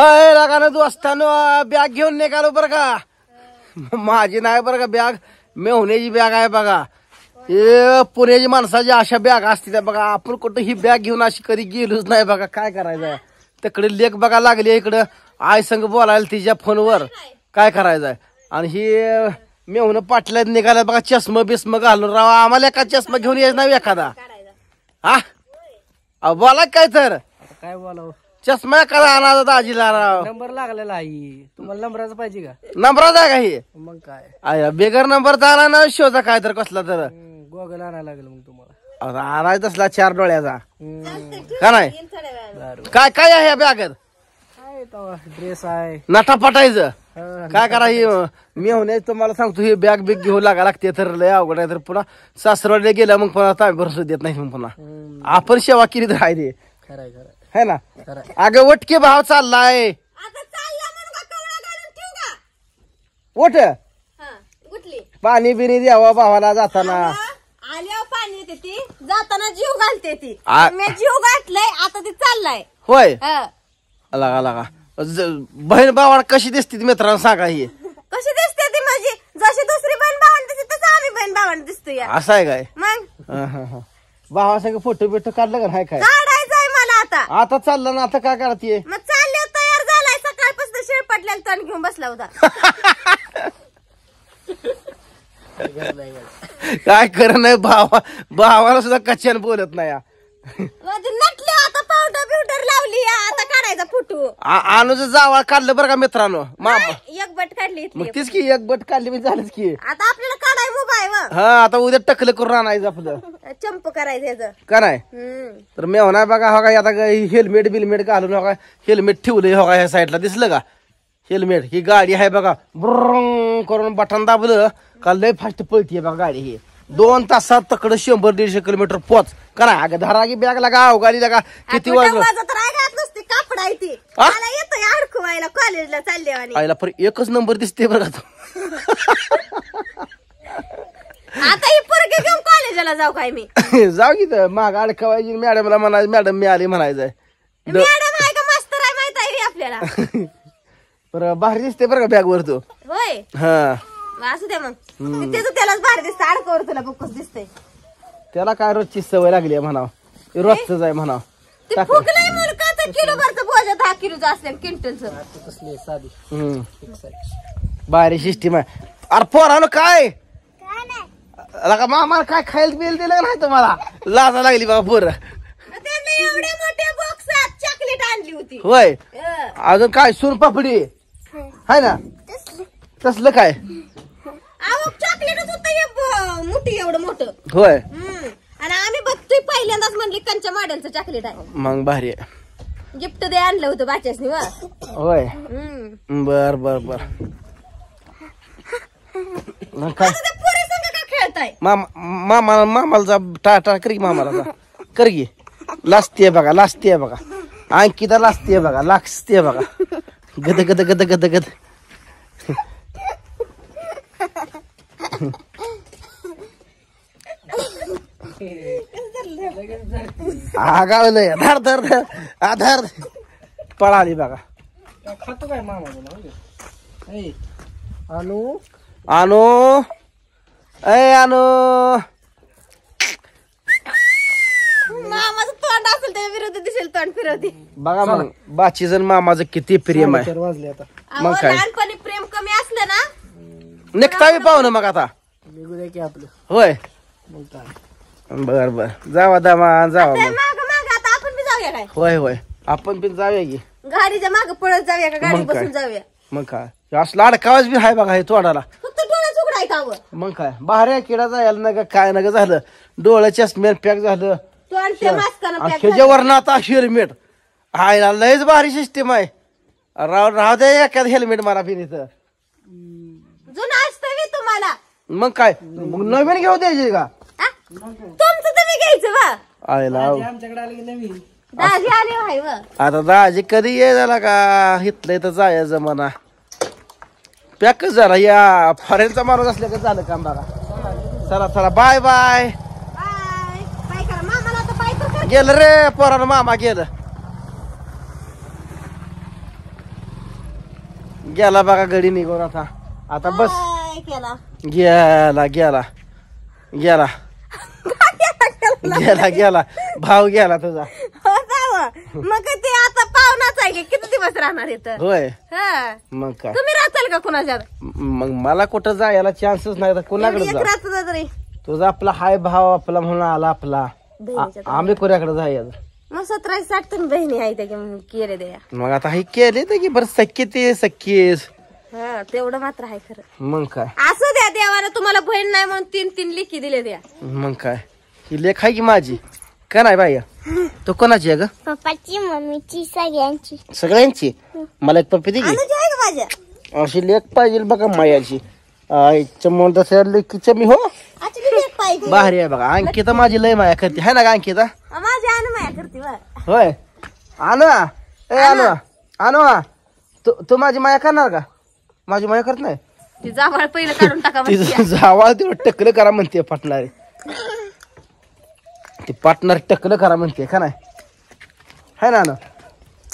अय रागानं तू बॅग घेऊन निघालो बरं का माझी नाही बरं का बॅग मेहण्याची बॅग आहे बघा हे पुण्याची माणसाची अशा बॅग असते त्या बघा आपण कुठं ही बॅग घेऊन अशी कधी गेलोच नाही बघा काय करायचं तिकडे लेख बघा लागली इकडं आई संघ बोलायला तिच्या फोनवर काय करायचंय आणि ही मेहून पाटल्यात निघाल्या बघा चष्मा बिस्म घालून राहा आम्हाला एका चष्मा घेऊन यायच नाही एखादा हा बोला काय तर काय बोलावं चष्मा आणा अनाजा आजीला राव नंबर लागलेला आई तुम्हाला नंबराचा पाहिजे का नंबराच आहे का हे मग काय आय, बेगर नंबर आला ना शोचा काय तर कसला तर गोगल आणायला लागेल मग तुम्हाला आणाय तसला चार डोळ्याचा का नाही काय काय आहे या काय ड्रेस आहे नाटा पटायचं काय करा ही मी तुम्हाला सांगतो हे बॅग बिग घेऊ लागा लागते तर लय अवघड आहे तर पुन्हा सासरवाडीला गेला मग पुन्हा ताबे भरसू देत नाही मग पुन्हा आपण सेवा केली तर आहे रे खरं है ना अगं वटके भाव चाललाय आता चालला म्हणून का कवळा घालून ठेवू का वट पाणी बिणी द्यावा भावाला जाताना आल्या पाणी येते ती जाताना जीव घालते ती मी जीव घातलाय आता ती चाललाय होय हा. लागा लागा ज- बहीण भावाला कशी दिसते मित्रांना सांगा ही कशी दिसते ती माझी जशी दुसरी बहीण भावंड दिसते तसं आम्ही बहीण भावंड दिसतो या असं आहे काय मग भावासंग फोटो बिटो काढलं का नाही काय काढ आता चाललं ना आता काय करते मग चालले तयार झालाय सकाळपासून शेळ पडल्याला तण घेऊन बसला होता काय कर नाही भावा भावाला सुद्धा कच्च्यान बोलत नाही फोटो बिवडर लावली आता काढायचा फोटो अनुज जावळ काढलं बरं का मित्रांनो मामा एक बट काढली की एक बट काढली म्हणजे झालीच की आता आपल्याला काढाय हा आता उद्या टकलं करून आणायचं आपलं चंप करायचं का नाही तर मी होणार बघा हो काय आता हेल्मेट बिलमेट घालून हो हेल्मेट ठेवलं हो ह्या साईडला दिसलं का हेल्मेट ही गाडी आहे बघा ब्रुंग करून बटन दाबलं का लय फास्ट पळतीये बघा गाडी ही दोन तासात तकडं शंभर दीडशे किलोमीटर पोच करा अगं धरा की बॅग लागा अवघाली लागा किती वाजलं कॉलेजला चालले एकच नंबर दिसते बरं का आता जाऊ काय जाऊ की माग अडकवायची मॅडमला म्हणायचं मॅडम मी आली म्हणायचंय माहित आहे आपल्याला बरं बाहेर दिसते बरं का बॅग वर तू हा असू दे मग त्यालाच भारी दिसतं अडकवर तुला दिसतंय त्याला काय रोजची सवय लागली आहे म्हणावं रोजच आहे म्हणावं बारी शिस्टी तर किलो आहे अरे पोरानो काय मामा काय खायला बिल दिलं नाही तुम्हाला लाज लागली बाबा पोर होय अजून काय सोन पापडी हाय ना तसलं काय होय आणि आम्ही बघतोय पहिल्यांदाच म्हणले कंच्या मॉडेलचं चॉकलेट आहे मग भारी गिफ्ट दे आणलं होतं बाच्यासनी वा होय बर बर बर मग काय आता का खेळताय मामा मामाला जा टाटा कर की मामाला जा कर की आहे बघा लाजतीये बघा अंकिता आहे बघा लाजतीये बघा गद गद गद गद गद हा गावलंय धर धर धर आधार धर पळाली बघा खातो काय मामा तुला अनु अनु अय अनु मामाचं तोंड असेल त्या विरोध दिसेल तोंड फिरवते बघा मग बाची जण मामाचं किती प्रेम आहे वाजले आता मग काय प्रेम कमी असलं ना निघता बी पाहू ना मग आता निघू दे की आपलं होय मग बर बर जावा दामा जावा मग आपण जाऊया होय होय आपण पण जाऊया की गाडीच्या माग पळत जाऊया का गाडी बसून जाऊया मग काय असला अडकावाच बी हाय बघा हे तोडाला मग काय बाहेर किडा जायला नका काय नका झालं डोळ्याच्या स्मेल पॅक झालं तो झालं. ना आता हेल्मेट हाय ना लयच भारी सिस्टीम आहे राव राहू दे एखाद हेल्मेट मला फिर इथं जुनं मग काय मग नवीन घेऊ द्यायची का घ्यायचं आता दाजी कधी ये झाला का इथलं तर जायचं जमाना पॅक झाला या फॉरेनचा माणूस असल्या का झालं काम बघा चला चला बाय बाय बाय गेलं रे पोरानं मामा गेलं गेला बघा गडी निघून आता आता बस गेला गेला गेला गेला गेला गेला भाव गेला तुझा हो, मग ते आता पाहुणाच आहे किती दिवस राहणार इथं होय मग काय तुम्ही राहताल का कुणाच्या मग मला कुठं जायला चान्सच नाही तर कुणाकडे राहत जा तरी तुझा आपला हाय भाव आपला म्हणून आला आपला आम्ही कोणाकडे जायचं मग सतराशे साठ तुम्ही बहिणी आहे त्या की केले द्या मग आता हे केले ते की बरं सक्की ते सक्कीस तेवढं मात्र आहे खरं मग काय असं द्या देवाला तुम्हाला बहीण नाही म्हणून तीन तीन लिखी दिले द्या मग काय ही लेख आहे की माझी का नाही बाई तो कोणाची आहे ग मम्मीची सगळ्यांची सगळ्यांची मला एक पप्पी दे माझ्या अशी लेख पाहिजे बघा मायाची आईच्या लेखी मी हो बाहेर आहे बघा अंकिता माझी लय माया करते आहे ना का अंकिता माझ्या माया करते होय आनो ए तू तू माझी माया करणार का माझी माया करत नाही ती जावळ पहिलं काढून टाका करा म्हणते पटणारे ते पार्टनर टकलं करा म्हणते का नाही है ना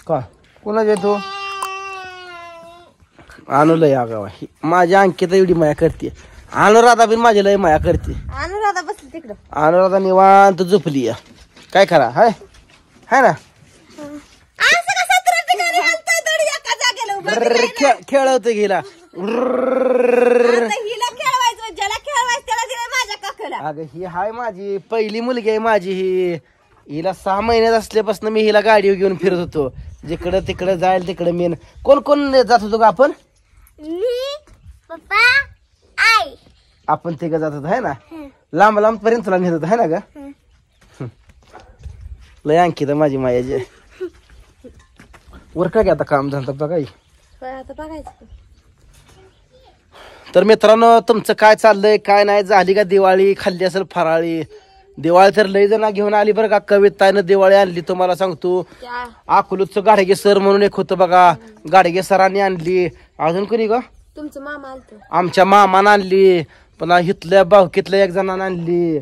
का कोणाच येतो आणूला लय माझ्या माझ्या अंकिता एवढी माया करते अनुराधा बी माझी लय माया करते अनुराधा बसली तिकडं अनुराधा निवांत झोपली काय करा हाय है ना खेळवतो गेला अगं ही हाय माझी पहिली मुलगी आहे माझी ही हिला सहा महिन्यात असल्यापासून मी हिला गाडी घेऊन फिरत होतो जिकडं तिकडं जायल तिकडं मी कोण कोण जात होतो का आपण मी आपण तिकडे जात होतो है ना लांब लांब पर्यंत तुला नेत होतो है ना ग लय तर माझी मायाची वर काय आता काम झालं बघाय आता बघायचं तर मित्रांनो तुमचं काय चाललंय काय नाही झाली का दिवाळी खाल्ली असेल फराळी दिवाळी तर लई घेऊन आली बरं का कवितानं दिवाळी आणली तुम्हाला सांगतो अकोलूतचं गाडगे सर म्हणून एक होतं बघा गाडगे सरांनी आणली अजून कोणी का तुमचं मामा आमच्या मामान आणली पण इथल्या बावकीतल्या एक जणांना आणली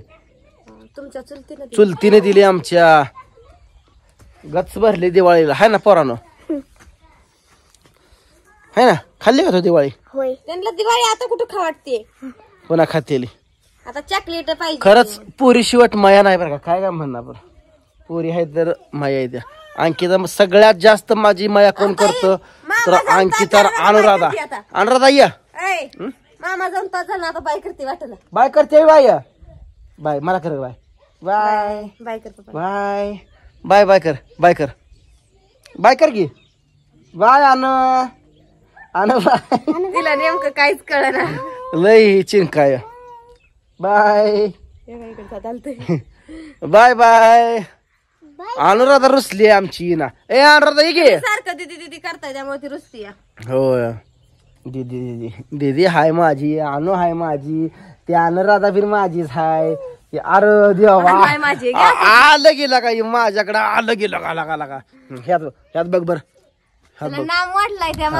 तुमच्या चुलतीने दिली. चुलतीने दिली आमच्या गच भरली दिवाळीला हाय ना पोरानं है ना खाल्ली का दिवाळी होय त्यांना दिवाळी आता कुठं खा वाटते पुन्हा खातेली आता चॉकलेट पाहिजे खरंच पोरी शिवट माया नाही बरं का काय काय म्हणणार बरं पोरी आहे तर माया आहे त्या अंकिता मग सगळ्यात जास्त माझी माया कोण करत तर अंकिता अनुराधा अनुराधा या मामा जाऊन पाच आता बाय करते बाय करते बाय बाय मला कर बाय बाय बाय कर बाय बाय बाय कर बाय कर बाय कर की बाय न तिला नेमकं काहीच कळना लय चिंकाय बाय बाय बाय अनुराधा रुसली आमची ना ए अनुराधा ये सारखं दीदी दीदी करताय त्यामुळे ती रुसती हो दीदी दीदी दीदी हाय माझी अनु हाय माझी ते अनुराधा फिर माझीच हाय अरे देवा हाय माझी, आलं गेलं का माझ्याकडे माझ्याकडं आलं गेलं का लागा लागा ह्यात ह्यात बघ बर हायकर हायकर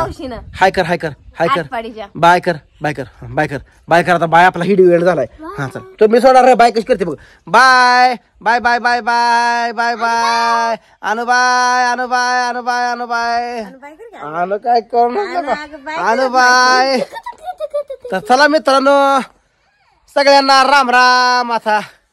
हाय कर हाय कर हाय कर बाय कर बाय कर बाय कर बाय कर आता बाय आपला हिडी वेळ झालाय हा चल तो मी सोडणार रे बाय कशी करते बघ bye bye bye bye bye bye bye Anubai Anubai Anubai Anubai Anu काय करणार अनुबाय तर चला मित्रांनो सगळ्यांना राम राम आता